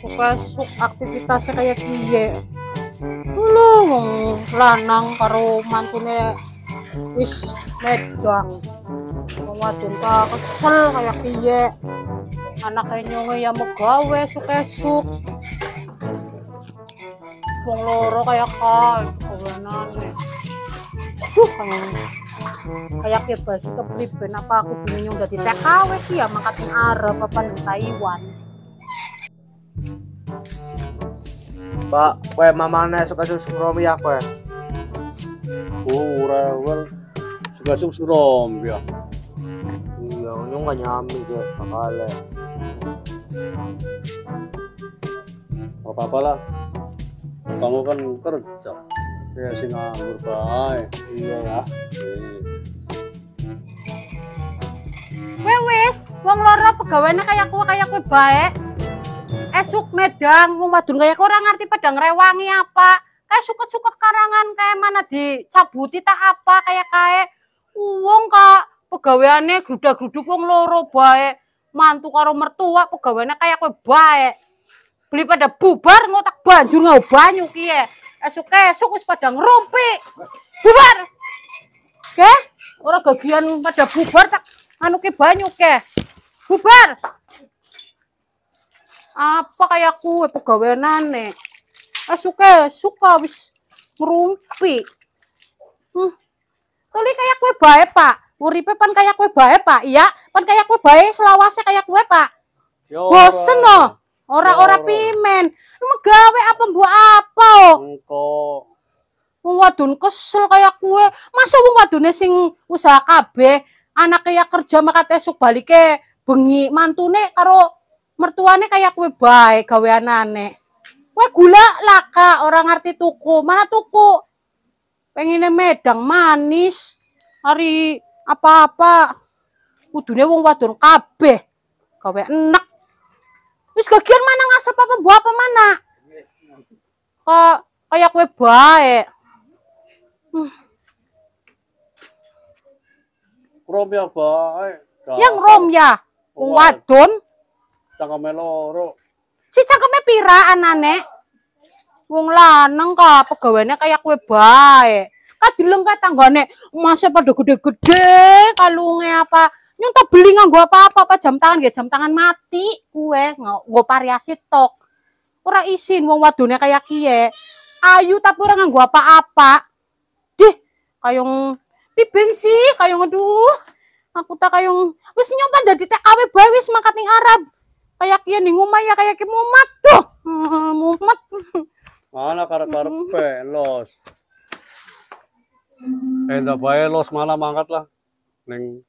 suka suka aktivitasnya kayak dia dulu lanang karo mantunya wis medang wadon ka kesel kayak dia anaknya nyonge yang mau gawe suka esok loro kayak kal kawanan duh kayak kayak kebas ya kepriben apa aku bingung udah di TKW sih ya makatin Arab apa Taiwan Pak, mama nih suka susu romi ya kue? Oh, ora suka susu romi ya. Iya, nyung gak nyami deh, bakale. Apa-apa lah. Kamu kan kerja. Ya sih nganggur baik. Iya ya. Eh. Wewes, wong loro pegawainya kayak kue kayak kue baik. Eh medang, wong wadon kaya kok ngerti pedang rewangi apa. Kayak suket-suket karangan kayak mana dicabuti tak apa kayak kayak wong kak pegaweane gruda-gruduk wong loro bae. Mantu karo mertua pegaweane kayak kue bae. Beli pada bubar ngotak banjur ngau banyu kie ya. Esuk-esuk wis rompi Bubar. Oke, ora gagian pada bubar tak anu ki banyu ke. Bubar. Apa kayak kue pegawai nane. Eh suka, suka wis merumpi. Hmm. Tuli kayak kue bae, Pak. Uripe pan kayak kue bae, Pak. Iya, pan kayak kue bae selawase kayak kue, Pak. Yo, ya Bosen no. Ora-ora ya pimen. gawe apa buat apa? Engko. Wong wadon kesel kayak kue. Masa wong wadone sing usaha kabeh, anak ya kerja maka tesuk balike bengi mantune karo mertuane kayak kue baik gawean aneh kue gula laka orang arti tuku mana tuku pengine medang manis hari apa-apa kudunya wong wadon kabeh gawe enak wis kegian mana ngasap apa buah apa mana kok kayak kue baik hmm. rom ya baik eh, yang rom ya wong Oh, cangkeme loro. Si cangkeme pira anane? Wong lanang kok pegawainya kayak kue bae. Kadileng ka tanggane masih pada gede-gede kalungnya apa nyunta beli nganggo apa-apa apa jam tangan ya jam tangan mati kue nggo variasi tok. Ora isin wong wadone kayak kiye. Ayu tapi ora gua apa-apa. Dih, kayong pibeng sih, kayong aduh. Aku tak kayong wis nyoba dadi TKW bae wis mangkat ning Arab kayak kian nih ngumah ya kayak mumat tuh mumat mana karep karep pelos endah eh, bae los malah mangkat lah neng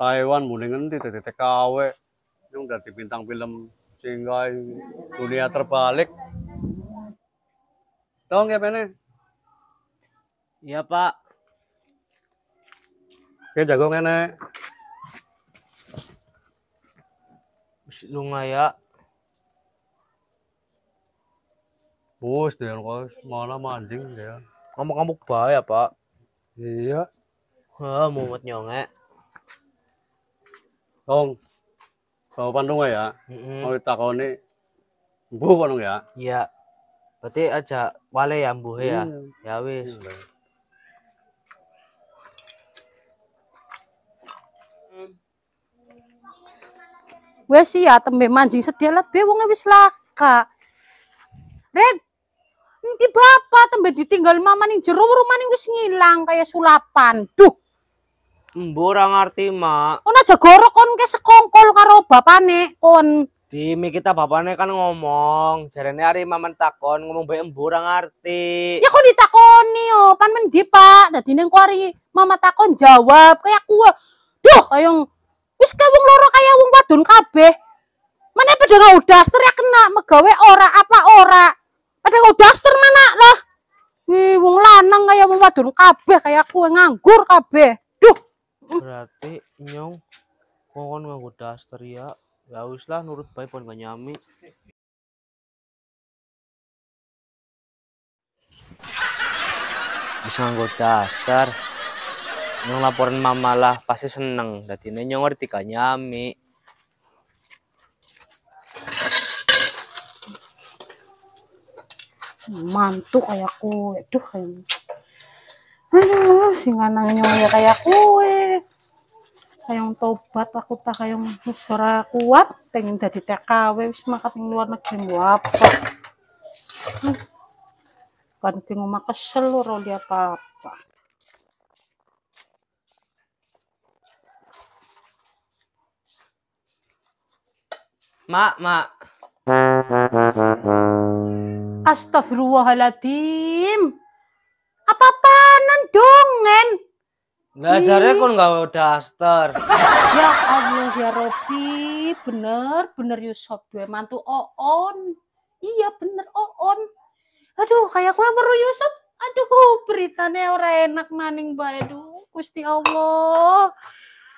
Taiwan mending nanti tete TKW yang dari bintang film sehingga dunia terbalik dong ya pene iya pak Oke ya, jago nenek lungaya bus deh kos malah mancing dia ya. kamu kamu bahaya pak iya ah mumet nyonge tong kau pandung ya mau ditakoni bu pandung ya iya berarti aja wale ya mbuh ya iya. ya wis iya. Wes sih ya tembe mancing sedia let be wong wis laka. Red. Nanti bapak tembe ditinggal mama nih jeruk rumah nih wis ngilang kayak sulapan. Duh. Emburang arti ngerti, Mak. Kon aja gorok kon ke sekongkol karo bapane kon. Dimi kita bapane kan ngomong, jarene hari mamen takon ngomong bae mbok arti. ngerti. Ya kon ditakon nih, pan mendi, Pak. Dadi ning kuari mama takon jawab, kayak aku. Duh, kayong wis kayak wong loro kaya wong wadon kabeh mana pada kau daster ya kena megawe ora apa ora pada kau daster mana lah Wih, wong lanang kaya wong wadon kabeh kaya kue nganggur kabeh duh berarti nyong kon nggak daster ya ya wis lah nurut baik pun gak nyami bisa nggak daster yang laporan mama lah pasti seneng. Dati nyong ngerti kan nyami. Mantu kayak kue, tuh Aduh, si ya kayak kue. Kayong tobat aku tak kayong mesra kuat pengen jadi TKW wis makan yang luar negeri apa kan tinggal kesel loro dia apa, -apa. Mak, mak. Astagfirullahaladzim. Apa-apaanan dongen? Lah jare kon nggawe daster. ya Allah ya Robi, bener bener Yusuf ya dua mantu Oon. Iya bener Oon. Aduh kayak kue baru Yusuf. Ya aduh beritanya orang enak maning bae aduh Gusti Allah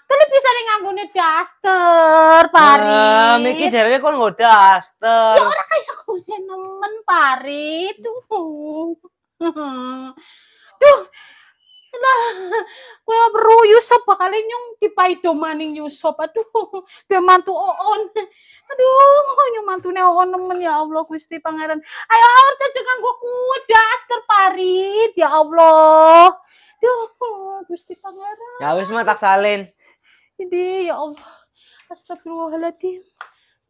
kan bisa nih nganggone daster Parit. uh, miki jarene kok nggo daster. Ya ora kaya kowe ya, nemen Parit. tuh, Duh. Lah, gue beru Yusuf bakal nyung dipaido maning Yusuf. Aduh, dia mantu Oon. Aduh, nyung mantune Oon nemen ya Allah Gusti Pangeran. Ayo orta jangan gue kuwe daster Parit ya Allah. Duh, Gusti Pangeran. Ya wis mah tak salin. Hindi, ya Allah. Astagfirullahaladzim.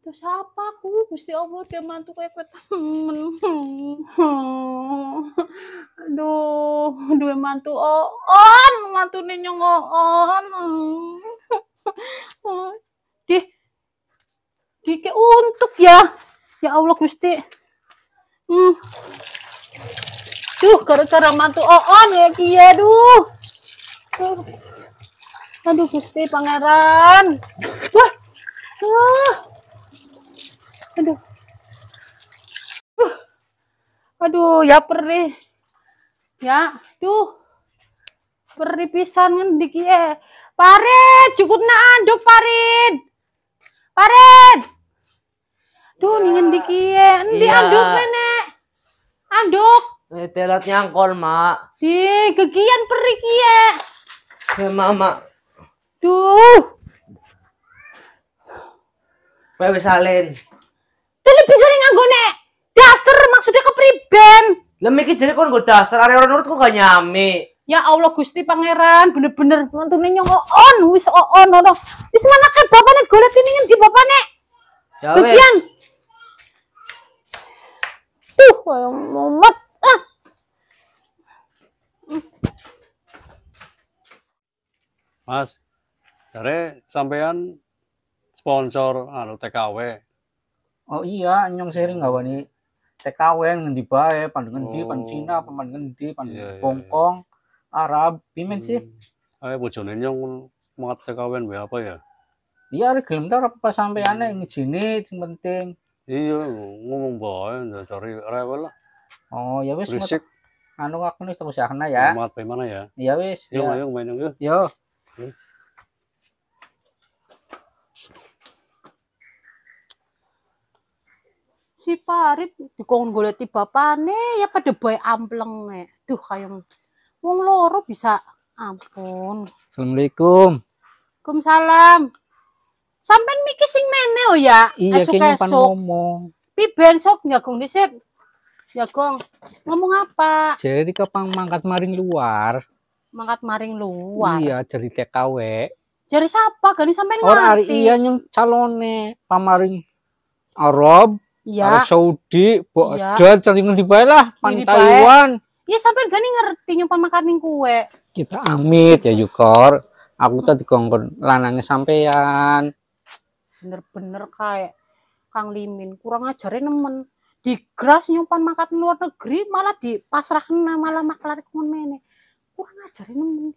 Terus siapa aku? Gusti Allah, dia mantu kayak temen. Aduh, dua mantu on, mantu ninyong on. Di, di ke untuk ya. Ya Allah Gusti. Hmm. Duh, gara-gara mantu on ya kia, duh. Duh. Aduh Gusti Pangeran. Wah. Wah. Aduh. Uh. Aduh, ya perih. Ya, duh. Perih pisan ngendi kan ki cukup Parit, cukupna anduk Parit. Parit. Duh, ya. ngendi kie? Endi ya. anduk kene? Anduk. Telat nyangkol, Mak. Si, kegian perih kie. Ya, eh, mama. Duh. Kowe wis salin. Televisor nganggo nek daster maksudnya kepriben. Lah miki jare kon nggo daster are ora nurut kok gak nyame. Ya Allah Gusti Pangeran, bener-bener mantune nyong on wis on ono. Wis mana ke bapak nek golek tiningin di bapak nek. Ya wis. Bagian. Uh, ayo Ah. Mas, dari sampean sponsor anu TKW. Oh iya, nyong sering hmm. wani TKW yang ngendi bae, pandangan ngendi, oh. di Cina, pan ngendi, pan yeah, oh. iya, iya, iya. Hongkong, yeah. Arab, pimen hmm. sih. Eh bojone nyong mau TKW be apa ya? Iya, gelem ta apa sampeane hmm. ngijini yang penting. Iya, ngomong bae cari rewel lah. Oh, ya wis. Anu aku nih terus ya ya. Mat mana ya? Iya wis. Yo, ya. ayo main yo. Yo. si Parit dikon golek tibapane ya pada boy ampleng ya. Duh kayang wong loro bisa ampun. Assalamualaikum. Waalaikumsalam. salam mikir sing mene oh ya. Iya, esok esok. ngomong. Pi besok jagung disit. kong ngomong apa? Jadi kepang mangkat maring luar. Mangkat maring luar. Iya, jadi TKW. Jadi siapa? Gani sampai ngerti. Orang iya nyung calone pamaring Arab ya. Arab Saudi, buat ya. Ada, di dibayar lah, pantauan. Iya Ya sampai nih ngerti nyumpah makanin kue. Kita amit ya Yukor. Aku tadi kongkon lanangnya sampean. Bener-bener kayak Kang Limin kurang ajarin nemen. Di keras nyumpah makan luar negeri malah di pasrah kena malah maklar kumene. Kurang ajarin nemen.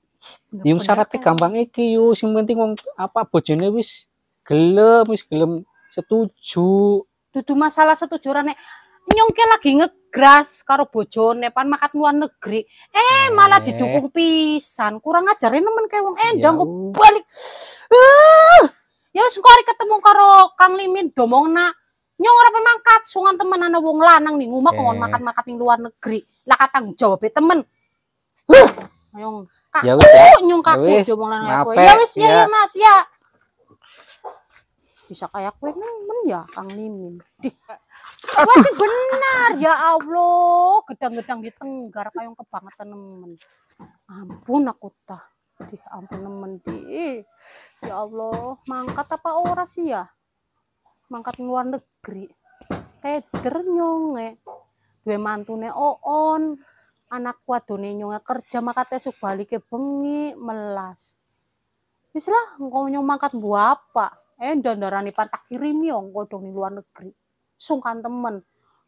yang syaratnya gampang iki yuk sing penting apa bojone wis gelem, wis gelem setuju dudu masalah setujuran nek nyongke lagi ngegras karo bojone pan makat luar negeri eh malah eh. didukung pisan kurang ajarin nemen kayak wong ya endang kok balik uh, eh, ya wis ketemu karo Kang Limin domong nak nyong ora pemangkat sungan temen ana wong lanang nih ngomong kongon makan makat ning luar negeri lah katang jawab e temen uh, nyong kaku ya, ya nyong kaku ya wis, ya ya, ya, ya mas ya bisa kayak kue nemen ya Kang Mimin wah sih benar ya Allah gedang-gedang di tenggar kayak kebangetan nemen ampun aku tak, dih ampun nemen di ya Allah mangkat apa ora sih ya mangkat luar negeri kayak dernyonge dua mantune oon anak kuadone nyonge kerja maka tesuk balik ke bengi melas bisalah lah ngomong mangkat apa eh dandarani pantak kirimi ongko ya, dong di luar negeri sungkan temen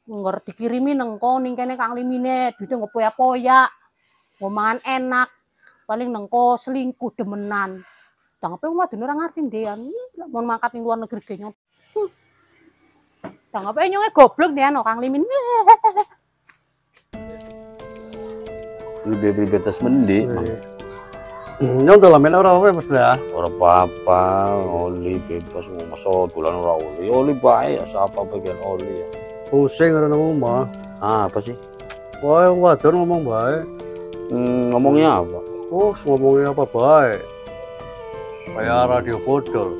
ngerti dikirimi nengko ning kene kang limine duite poya ngomongan enak paling nengko selingkuh demenan tanggape wong wadon ora ngerti ndean iya, mau mangkat ning luar negeri kene hmm. tanggape nyonge goblok ndean kang limin Lebih-lebih batas ini mm, udah lama orang apa Mas ya. Orang apa oli bebas mau masuk tulan orang oli. Oli baik ya siapa bagian oli ya. Pusing orang ngomong Ah, apa sih? Wah, wajar ngomong baik. Hmm, ngomongnya apa? Oh, ngomongnya apa baik? Kayak hmm. radio bodol.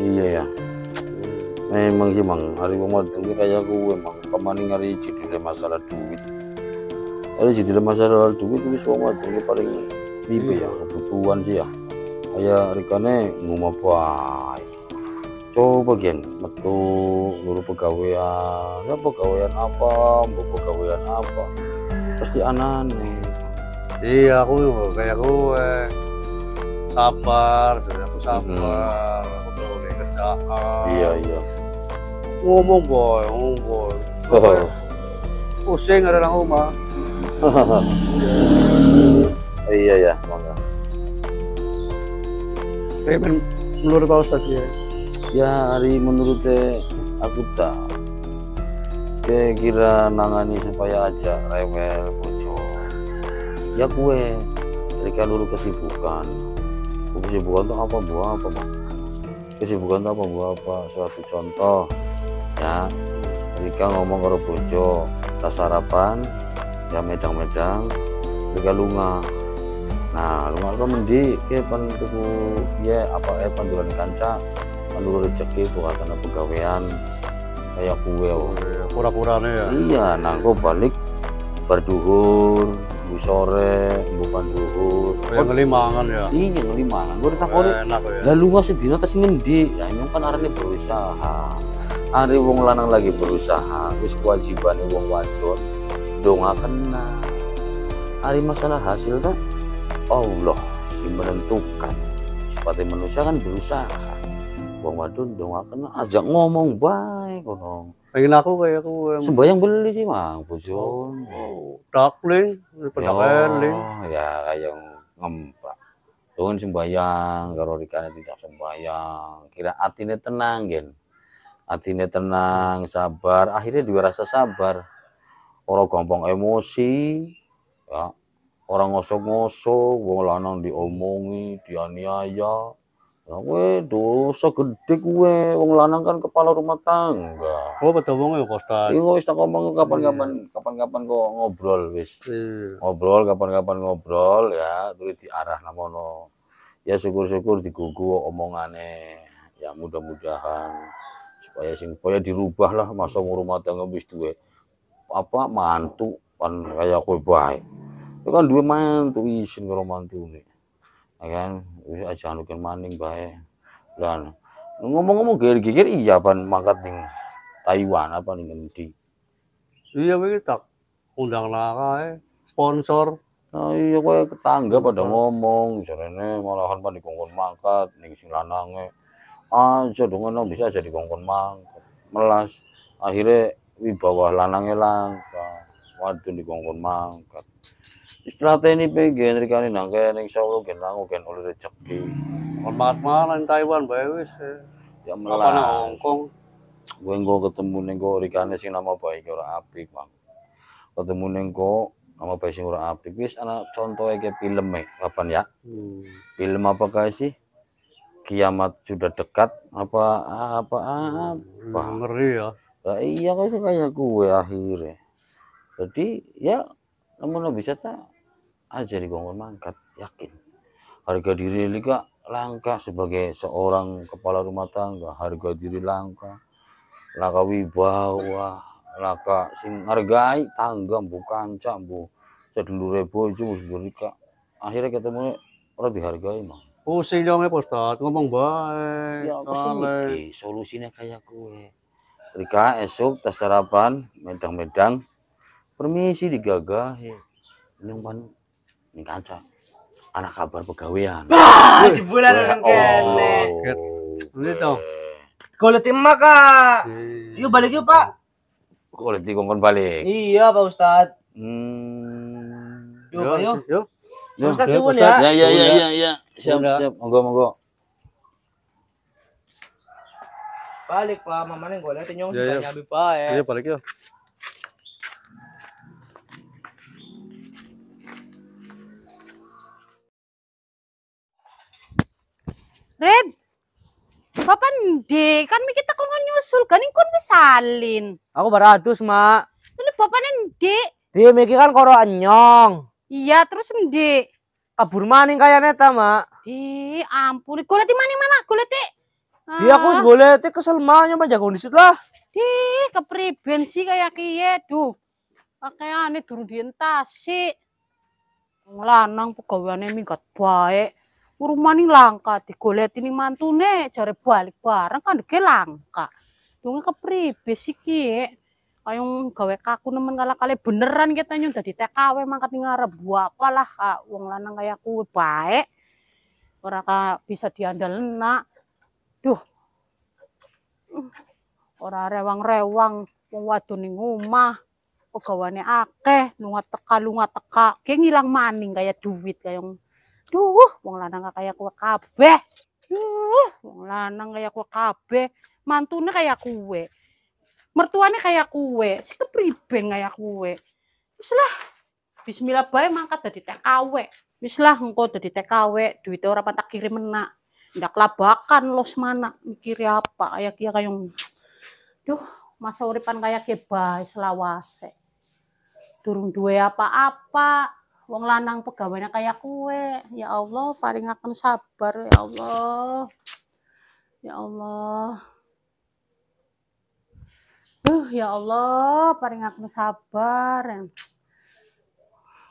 Iya ya. Memang sih mang, hari dulu kayak gue mang. Pemaning hari jadi masalah duit. Hari jadi masalah duit itu semua paling pipi ya kebutuhan sih ya ayah rikane ngomong apa? coba gen metu lulu pegawai, ya pegawai apa mau pegawaian apa pasti anane iya aku kayak gue eh, sabar jadi aku sabar hmm. aku belum kerjaan iya iya ngomong boy ngomong boy oh. nggak ada nama. rumah iya ya monggo Remen eh, menurut Pak Ustadz ya ya hari menurut aku tak kayak kira nangani supaya aja rewel bojo ya kue berikan dulu kesibukan kesibukan tuh apa buah apa bang kesibukan tuh apa buah apa suatu contoh ya Rika ngomong kalau bojo tas sarapan ya medang-medang Rika lunga nah rumah mendi ya pan tuku ya apa eh panduran kanca panduran rezeki itu karena pegawaian kayak kue oh. pura ya, pura ya iya nah gue balik berduhur bu sore bukan duhur oh, yang ngelimangan ya iya ngelimangan gue ditakoni enak ya lalu gak tas ngendi ya nyong kan arane berusaha hari wong lanang lagi berusaha wis kewajiban wong wadon donga kena hari masalah hasil tuh Allah si menentukan seperti manusia kan berusaha bang wadon dong kena ajak ngomong baik orang pengen aku kayak aku yang... sembayang beli sih mang bojon oh, dakling pedakeling ya kayak ngempak. Tuhan sembayang, kalau dikane tidak sembayang, kira hatinya tenang gen, Hatinya tenang, sabar, akhirnya dua rasa sabar, orang gampang emosi, ya, orang ngosok-ngosok wong lanang diomongi dianiaya ya dosa gede kowe wong lanang kan kepala rumah tangga oh betul wong ya kostan iya wis tak ngomong iya. kapan-kapan kapan-kapan kok ngobrol wis iya. ngobrol kapan-kapan ngobrol ya terus diarah namono ya syukur-syukur digugu omongane ya mudah-mudahan supaya sing supaya dirubah lah masa rumah tangga wis duwe apa mantu pan kaya kowe baik itu kan dua tuh isin ke mantu nih ya kan wih aja anukin maning baik dan ngomong-ngomong geger-geger iya ban mangkat nih Taiwan apa nih nanti, iya tak undang eh. sponsor Nah, iya gue tetangga pada ngomong jarene malahan pan dikongkon mangkat nih sing lanange. Aja enak bisa aja dikongkon mangkat. Melas akhirnya wibawa lanange langka. Waduh dikongkon mangkat strategi pigen rikani nangke neng Solo gen nangu gen oleh rezeki. hormat hmm. marat neng Taiwan bae wis. Eh. Ya melas. Apa Hongkong? Gue nggak ketemu nengko kok rikane sing nama baik orang api Bang. Ketemu nengko nama baik sing orang api bis anak contoh ke film nih e, kapan ya? Hmm. Film apa kayak sih? Kiamat sudah dekat apa apa apa? Hmm, ngeri ya. Nah, iya kok kayak gue akhirnya. Jadi ya namun bisa tak aja di bangun Mangkat, yakin. Harga diri Liga langka sebagai seorang kepala rumah tangga, harga diri langka, laka wibawa, laka sing hargai tangga bukan cambu. sedulur bojo itu Kak. Akhirnya ketemu orang dihargai mah. Oh, Pusing dong ya postat ngomong baik. Ya aku solusinya kayak gue. Rika esok tas sarapan, medang-medang. Permisi digagah. Ya. Nyumpan nih kaca anak kabar pegawaian ah, wah jebulan orang kene oh, ini dong kalau kak yuk balik yuk pak kalau tim kongkon balik iya pak ustad hmm. yuk yuk yuk ya. Ustad ya, ya, suwun ya. Ya ya ya ya Siap siap. Monggo monggo. Balik Pak, mamane golek nyong nyambi Pak ya. Iya balik yuk. Red. Bapak ndi? Kan kita nggak nyusul, kan kon salin. Aku beratus, Mak. Ini bapak di. Dia mikir kan koro anyong. Iya, terus di. Kabur maning kayak Neta, Mak. Di ampun. Goleti maning mana? Goleti. Ah. Dia aku goleti kesel maknya nyoba kondisi lah. Di kepriben sih kayak kiye duh. di durung dientasi. Lanang pegawainya minggat baik ini langka digoleti ini mantune jare balik bareng kan dege langka. Dunge kepribe iki? Kayung gawe kaku nemen kala kali beneran kita nyun dadi TKW mangkat ning ngarep apalah kak uang lanang kayak aku baik. Ora ka bisa diandelen nak. Duh. Ora rewang-rewang wong wadon ning omah. pegawane akeh lunga teka lunga teka kayak ngilang maning kayak duit kayak duh wong lanang gak kaya kue kabe, duh wong lanang kaya kue kabe mantunya kaya mertua mertuanya kaya kue si kepriben kaya kue wis bismillah baik mangkat dari TKW wis engkau engko dari TKW duitnya orang pantak kirim menak ndak labakan los mana mikir apa kayak kaya kayong duh masa uripan kayak kaya selawase turun dua apa-apa wong lanang pegawainya kayak kue ya Allah paling akan sabar ya Allah ya Allah uh ya Allah paling akan sabar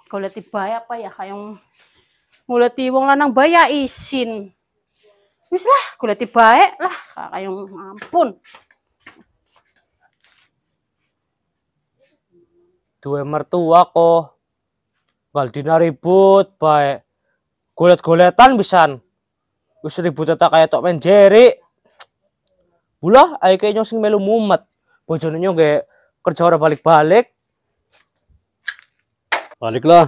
kalau tiba apa ya, ya kayak mulai wong lanang baya isin wis lah golek tiba ya, lah kayak ampun dua mertua kok Baldina ribut baik golet-goletan bisa. wis ribut eta kayak tok men jeri bulah ae kayaknya sing melu mumet bojone nyo ge kerja ora balik-balik Baliklah. lah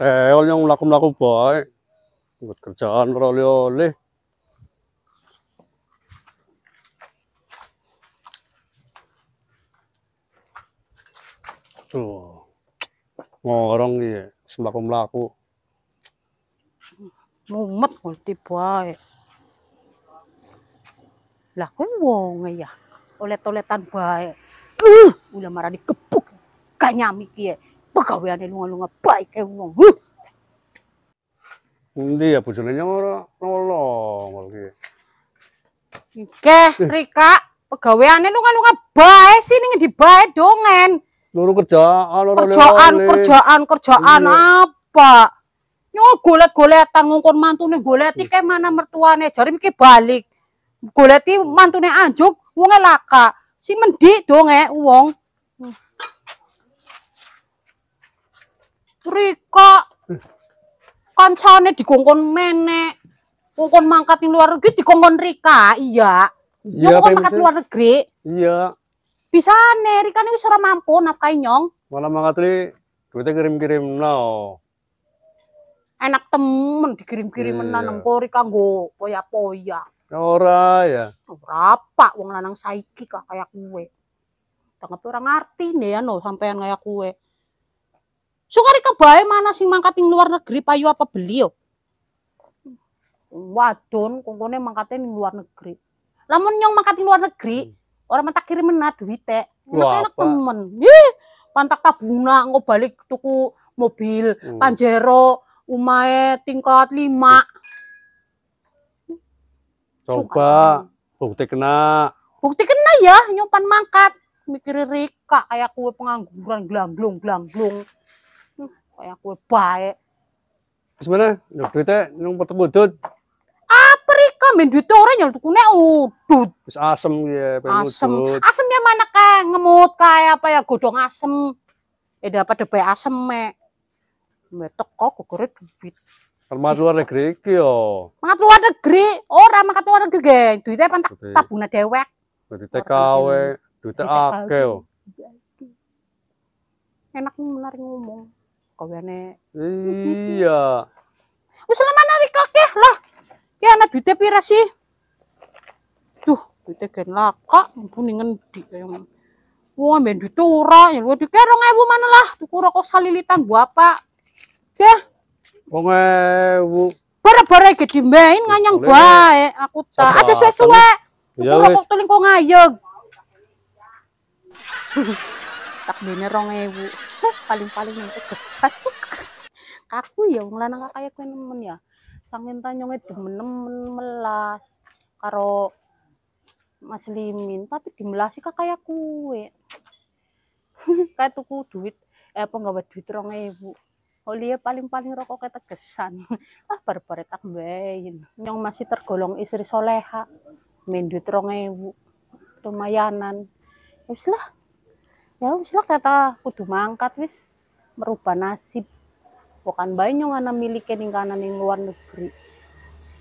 teol yang laku-laku baik. buat kerjaan roli oleh Tuh, ngorong iya sembako melaku Mumet ngerti bae. Lah kowe wong e ya. oleh oletan bae. Uh, udah marah dikepuk. Kanyami ki ya. E. Pegaweane lunga-lunga baik eh wong. ini ya bujurnya ora nolong Oke, Rika, pegaweane lunga-lunga baik sih, ini dibaik dongen luruh kerjaan, luruh ah, kerjaan, kerjaan, kerjaan iya. apa? Nyo golet-goletan ngongkon mantune goleti iya. kayak mana mertuane jari mikir balik. Goleti mantune anjuk, wonge laka. Si mendik donge wong. Rika kancane dikongkon menek. Kongkon mangkat di luar negeri dikongkon Rika, iya. Iya, mangkat luar negeri. Iya. Bisa neri kan itu sudah mampu nafkain nyong. Malah mangat li, duitnya kirim-kirim no. Enak temen dikirim kirim iya. kori kanggo poya-poya. Ya ora ya. berapa uang wong lanang saiki kak kayak kue. tu orang arti nih ya no sampean kayak kue. Suka Rika bae mana sih mangkat yang luar negeri payu apa beliau? Wadon kongkone mangkatnya luar negeri. Lamun nyong mangkat luar negeri, hmm orang mentak kirim mena duit teh enak temen ih pantak tabuna nggak balik tuku mobil hmm. panjero umae tingkat lima coba Suka. bukti kena bukti kena ya nyopan mangkat mikir Rika kayak kue pengangguran glanglung glanglung kayak kue baik sebenarnya duitnya nung petek main duit orang nyel tukune udut wis asem ya asem asemnya mana kah ngemut kayak apa ya godong asem Eh dapat debe asem me metok kok kukure duit Termasuk luar negeri iki yo. Mangat luar negeri, ora mangat luar negeri geng. Duitnya pan tabungan dewek. Duit TKW, duit akeh yo. Enak menarik ngomong. Kawene. Iya. Wis mana narik kok loh. Ya anak duite pira sih? Duh, duite gen laka, mumpuni di wah ngono. Wong ben duite ora, ya duite 2000 mana lah, tuku rokok salilitan bapak. Ya. Wong ewu. Bara-bara iki dimain nganyang bae, aku tak. Aja suwe-suwe. Ya, wis. rokok teling kok ngayeg. tak bener rong ewu paling-paling yang kesan. aku ya wong lanang kayak kue nemen ya sangin tanyong itu e menemen melas karo Mas Limin tapi dimelasi kak kayak kue kayak tuku duit eh apa nggak duit rong ibu Oh lihat paling-paling rokok kayak tegesan ah barbar tak bayin nyong masih tergolong istri soleha main duit rong ibu lumayanan wis lah ya wis lah kata kudu mangkat wis merubah nasib bukan banyak yang miliki ning kanan yang luar negeri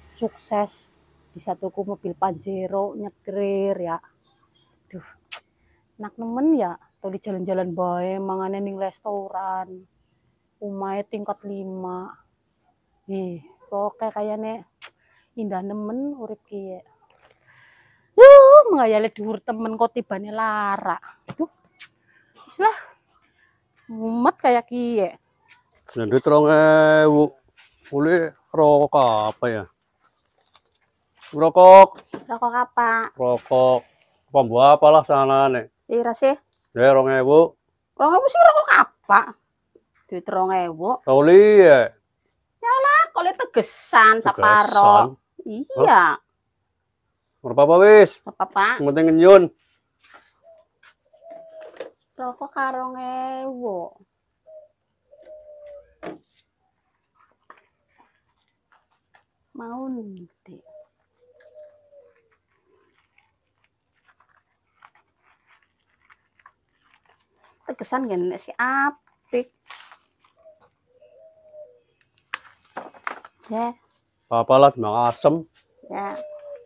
sukses bisa tuku mobil pajero nyetir ya duh nak nemen ya atau di jalan-jalan bae mangane ning restoran umai tingkat lima ih pokoknya kayaknya indah nemen urip kie, uh mengayale dhuwur temen kok tibane lara. Tuh. istilah, Mumet kayak kie. Nanti terong eh, uli rokok apa ya? Rokok. Rokok apa? Rokok. Pembuah apalah sana nih. Ira sih. Ya, rong ewu. Rong ewu sih rokok apa? Duit terong ewu. Tauli ya. Ya lah, kalau tegesan, saparo. Iya. Berapa apa wis? Berapa pak? Penting ngenyun. Rokok karong ewu. mau nanti Tegesan gini si apik. Ya. Apa lah memang asem. Ya.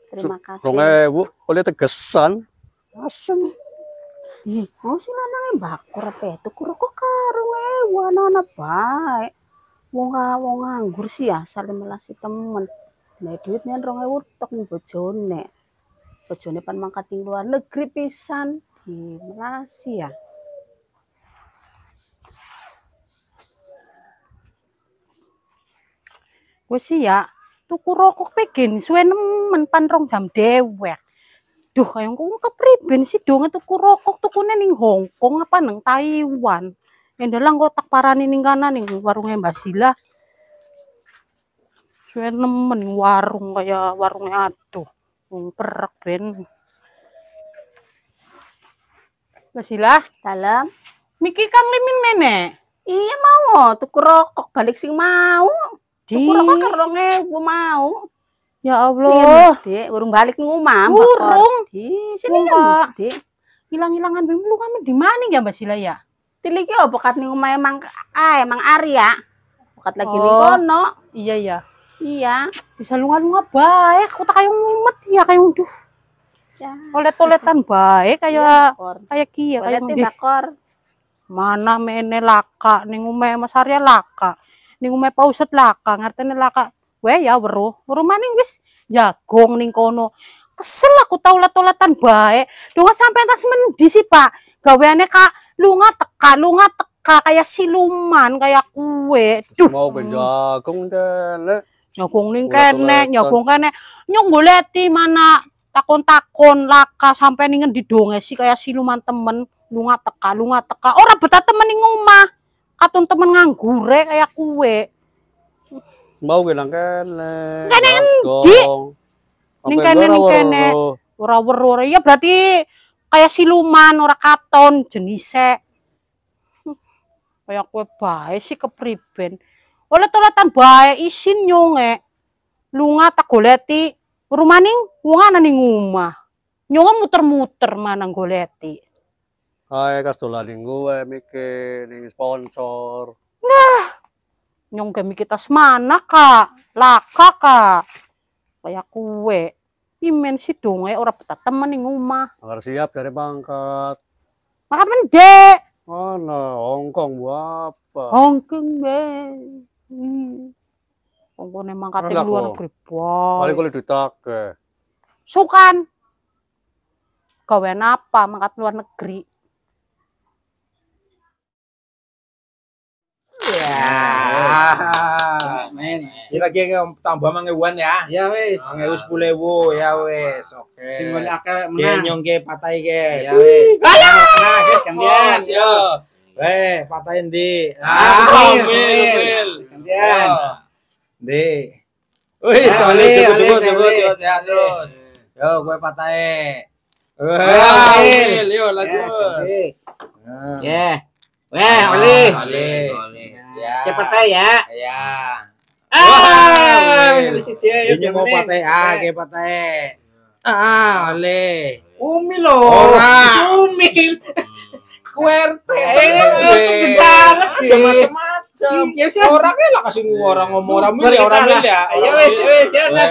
Terima kasih. rongnya bu oleh tegesan. Asem. Ih, mau sih lanangnya bakur apa itu ya? kok karo ewu anak-anak baik wong wong nganggur sih ya saling melasi temen nek duitnya rong ewu tok nih bojone bojone pan mangkat ning luar negeri pisan di melasi ya gue sih ya, tuku rokok pegen suwe nemen pan rong jam dewek. Duh, kayak ngomong kepriben sih dong tuku rokok tuku neng Hongkong apa neng Taiwan mendelang kok tak parani ning kanan ning warungnya Mbak Sila cuy nemen warung kayak warungnya aduh perak ben Mbak Sila dalam Miki Kang Limin menek iya mau tuku rokok balik sing mau di tuku rokok kerongnya ngewu mau Ya Allah. Iya, Dik, warung balik ngomah, burung Di sini ya, Dik. Hilang-hilangan lu kamu di mana ya Mbak Sila ya? Tiliki oh, opo kat ning omahe Mang ae Mang Arya. Kat lagi oh. ning kono. Iya iya. Iya. Bisa lunga-lunga baik, Kota tak ngumet ya kayak duh. Ya. olet toletan baik kayak iya, kayak Kia, ya kayak bakor. Mana mene laka ning omahe Mas Arya laka. Ning omahe Pauset laka, Ngerti ngertene laka. Weh ya weruh, weruh maning wis jagong ning kono. Kesel aku tau lah toletan baik. Dongo sampai tas mendi sih, Pak. Gaweane Kak lu ngatek lunga lu kayak siluman, kayak kue. Duh. Mau beja, kung Nyokong ning kene, nyokong kene. Nyong boleh mana takon-takon laka sampai ningen didongesi kayak siluman temen. Lu ngatek lunga lu ngatek ka. betah temen ning omah. Katun temen nganggure kayak kue. Mau bilang kene. Kene endi? Ning kene ning kene. Ora weruh. Ya berarti kayak siluman ora katon jenise kayak kue baik sih kepriben oleh-tolatan baik isin nyonge lunga tak goleti rumaning wong ana ning nyonge muter-muter mana goleti kae kasdolaning gue mikir ning sponsor nah nyonge mikir tas mana kak laka kak kayak kue Imen dong, donge orang betah temen di rumah. Ora siap dari pangkat. Pangkat mendek. Oh, no, Hongkong apa? Hongkong be. Hmm. Hongkong emang kate luar negeri boy. Kali kulit ditake. Sukan. Gawean apa mangkat luar negeri? Ya. Amin. Si lagi tambah mga wan ya. Ya wes. Mga pulewo ya wes, Oke. Okay. Sing wala menang. Kenyong ke patai ke. Ya wes. Ayo. Kemudian, Yo. Eh, patai di. Amin. Amin. Kemudian, Di. Wih, solid cukup cukup cukup cukup sehat terus. Yo, gue patai. Wah, yo lanjut. Ya. Weh, Oli. oli. Oli. Ya. Cepat ya. Ya. Ah, ya, Ini mau patah ah, ke patah. Ah, oleh. Umi lo. Umi. Kuerte. Eh, sih. Macam-macam. Ya, ya, Orangnya lah kasih orang ngomong orang milih orang milih ya. Ya wes wes ya udah.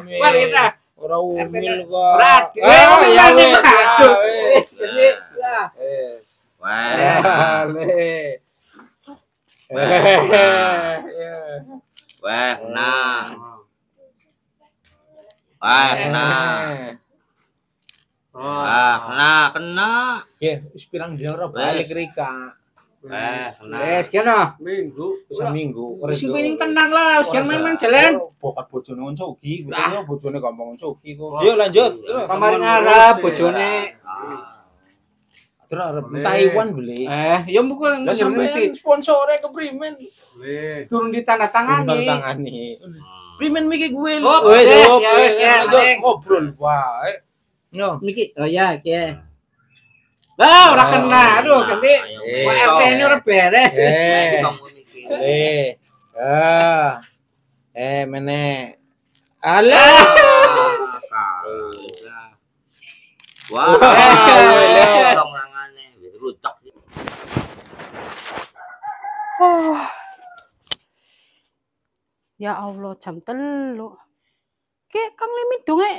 Mari kita. Orang umil kok. Berat. Ah, eh, ya wes. Wes. Wes. Wes. Wah, nah. Wah, nah. Wah, kena, kena. Ya, wis pirang dina ora balik rika. Wes, ah. wes kena. Minggu, bisa minggu. Wis pengen tenang lah, wis kan main-main jalan. Bokap bojone on sugi, bojone bojone gampang on sugi kok. lanjut. Kamar ngarep bojone. Ah. Terus Taiwan beli Eh, ya bukan nggak ngerti. Sponsornya ke Primen. Turun di tanda tangan nih. Tanda tangan nih. Ah. Primen Miki gue lu. Oh, oh, oh, Ngobrol wae. Eh. No. Miki, oh ya, oke. Ah. oh ora kena. Ah. Aduh, ganti. WFT ini ora beres. Eh. Nah, eh. Eh, meneh. Alah. Wah, wow. Oh. Ya Allah, jam telu. Kek Kang Limit dongek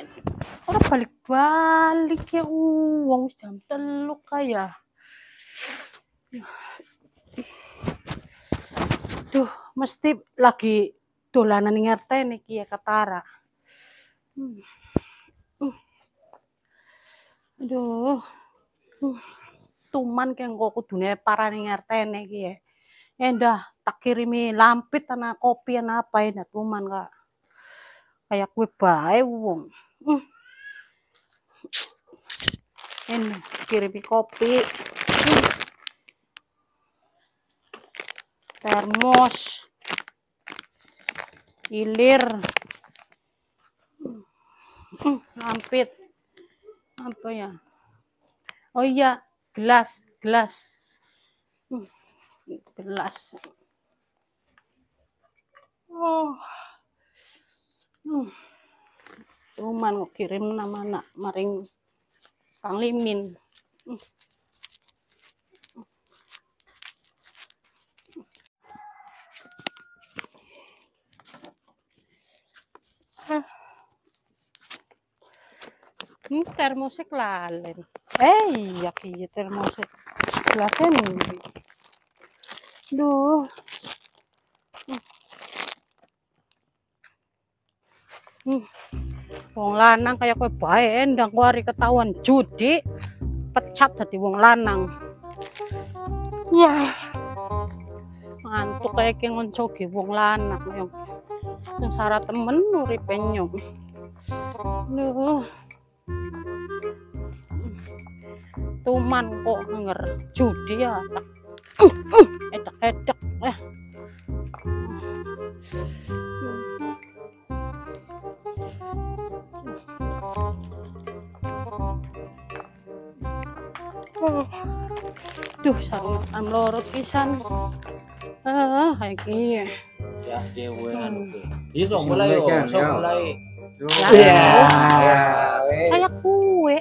orang balik-balik uh, ya uang jam telu kaya. Duh, mesti lagi dolanan ngerti nih kia ya, ketara. Hmm. Uh. Aduh. Uh. Hmm. Tuman kayak kok dunia parah nih ngerti nih kia. Ya endah eh, tak kirimi lampit tanah kopi anak apa enak tuman kak kayak kue bae wong hmm. kirimi kopi hmm. termos ilir hmm. hmm. lampit apa ya oh iya gelas gelas belas oh hmm. cuman kirim nama nak maring Kang Limin hmm. Ini termosik lalen. Eh, iya, iya termosik. Gelasin. Kan? Duh. Hmm. Wong lanang kayak kowe bae endang kuari ketahuan judi pecat dadi wong lanang. Wah. Ngantuk kayak kengon jogi wong lanang yang sing syarat temen uripe nyong. Duh. Tuman kok ngenger judi ya. Uh, uh edek eh Oh. Duh, sangetan loro pisan. Ah, iki. Ya, dewe anu. Iki sok mulai kan, sok ya. mulai. Ya. ya. ya Kayak kue.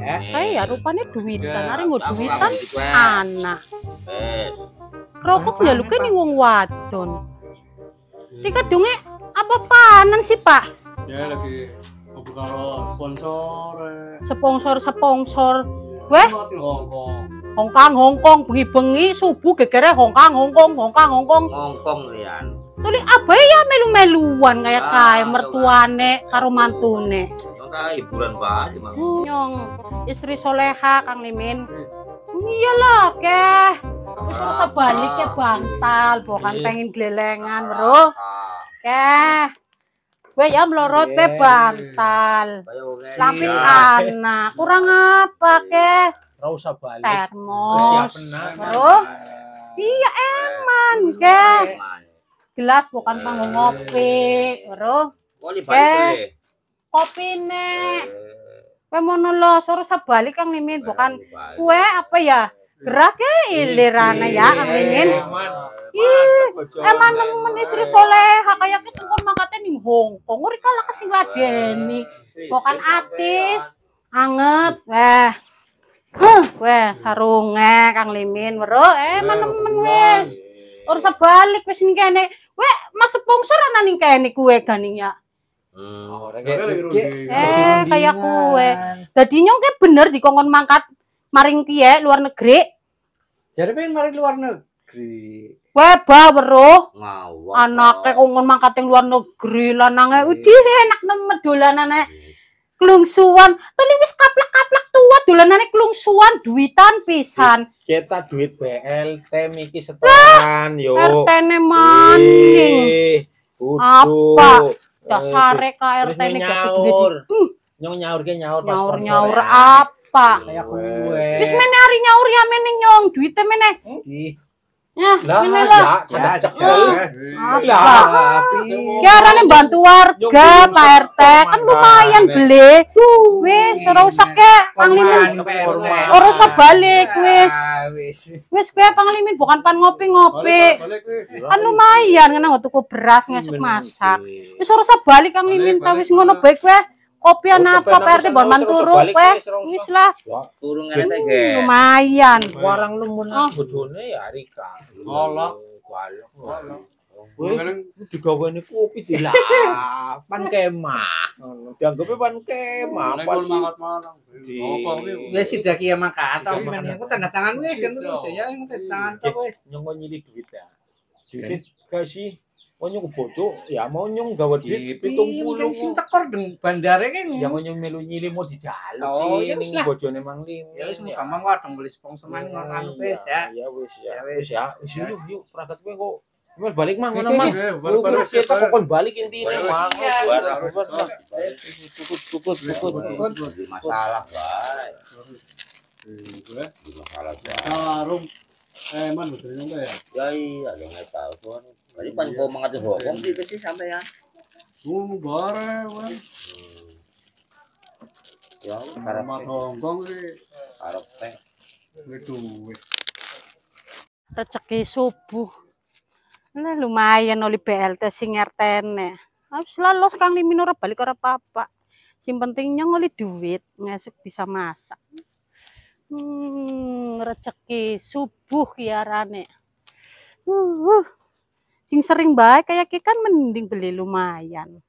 Ya. Kayak eh, rupanya duitan, arek nggo duitan anak. Wes rokok lho kan nih wong wadon. ini iya. kadungnya apa panen sih, Pak? Ya lagi karo sponsor. Eh. Sponsor-sponsor. Iya, Weh. Hongkong. Hongkong bengi-bengi subuh gegere Hongkong Hongkong Hongkong Hongkong. Hongkong lian. Tuli apa ya melu-meluan kayak kaya ah, mertuane karo mantune. hiburan pak Nyong istri soleha Kang Limin. Eh. Iyalah, keh. Wis ora nah, sebaliknya nah, bantal, nah, bukan pengen glelengan, Bro. Oke. Gue ya melorot be bantal. Lapin iya. anak. Kurang apa, iya. ke? Ora usah balik. Termos. Bro. Iya eman, ke? Gelas bukan mau ngopi, Bro. Oke. Ya? Kopi nek. Kue mau suruh sebalik kang limin, bukan kue apa ya? Geraknya ilirana ya, iya, aminin. Iya, Ih, emang nemen istri soleh, kayaknya tengkor mangkatnya nih Hongkong, ngeri kalah kasih ladeni. Kok kan iya, artis, anget, weh. weh, sarungnya Kang Limin, bro, eh, mana nemen wes. Urus balik wes nih kene, weh, mas sponsor anak nih kene kue ganinya. Ya? Hmm. Oh, eh, kayak kue. nyong kayak bener di kongkon mangkat maring piye luar negeri? jadi pengen maring luar negeri. Weba bawero. Ngawak. Anake kok ngon mangkat luar negeri lanangnya udih enak nemen dolanane. Iya. kelungsuan. tuli wis kaplek-kaplek tua dolanane kelungsuan. duitan pisan. Kita iya, duit BLT miki setoran yo. RT-ne maning. Apa? Eh, dasare KRT ini nyawur. Nyaur hmm. nyaur ke nyaur. Nyaur nyaur apa? apa? Kayak kowe. Wis meneh ari ya meneh nyong duite meneh. Ya, Ya, ya, lah. Ya, ya, ya, ya, ya, ya, ya, bantu warga Pak RT kan lumayan beli. Wis ora usah ke panglimin. Ora usah balik wis. Wis kowe panglimin bukan pan ngopi-ngopi. Kan lumayan kena tuku beras ya, masak. Wis ora usah balik panglimin ta wis ngono baik kowe. Kopian napa Pak RT bon manturu kowe. Wis lah. ge. Lumayan. Warang lumun oh. bodone ya Rika. Allah. Walok. Kowe digaweni kopi dilap pan kemah. Dianggepe pan kemah. Nek kon mangat manang. Oh, wis sidak ya makato. Aku tanda tangan wis kan terus ya tanda tangan wis. Nyongo nyili duit ya. Duit kasih Monyong bojo, ya monyong gawe duit 70. Mungkin sing tekor deng bandare kan. Ya monyong melu nyili mau dijaluk oh, ya sih ning bojone Mang Lim. Ya wis muga mang wadang beli sponsor semen ngono wis ya. Ya wis ya. Wis ya. Wis yuk yuk perangkat kowe kok Mas balik mang ngono mang. Baru-baru Kita kokon balik intine mang. Cukup cukup cukup masalah bae. Masalah bae. Sarung. Eh man betul enggak ya? Ya iya ada yang tahu jadi pan kau mengatur hukum di besi sampai ya. Oh, bare, wan. Ya, karena Hongkong sih. Arab teh. Duit. Rezeki subuh. Nah, lumayan oli BLT sing RTN. Habis ah, lalos Kang liminora balik ora apa-apa. Sing pentingnya ngoli duit, ngesuk bisa masak. Hmm, rezeki subuh kiarane. Uh, uh sing sering baik kayak kan mending beli lumayan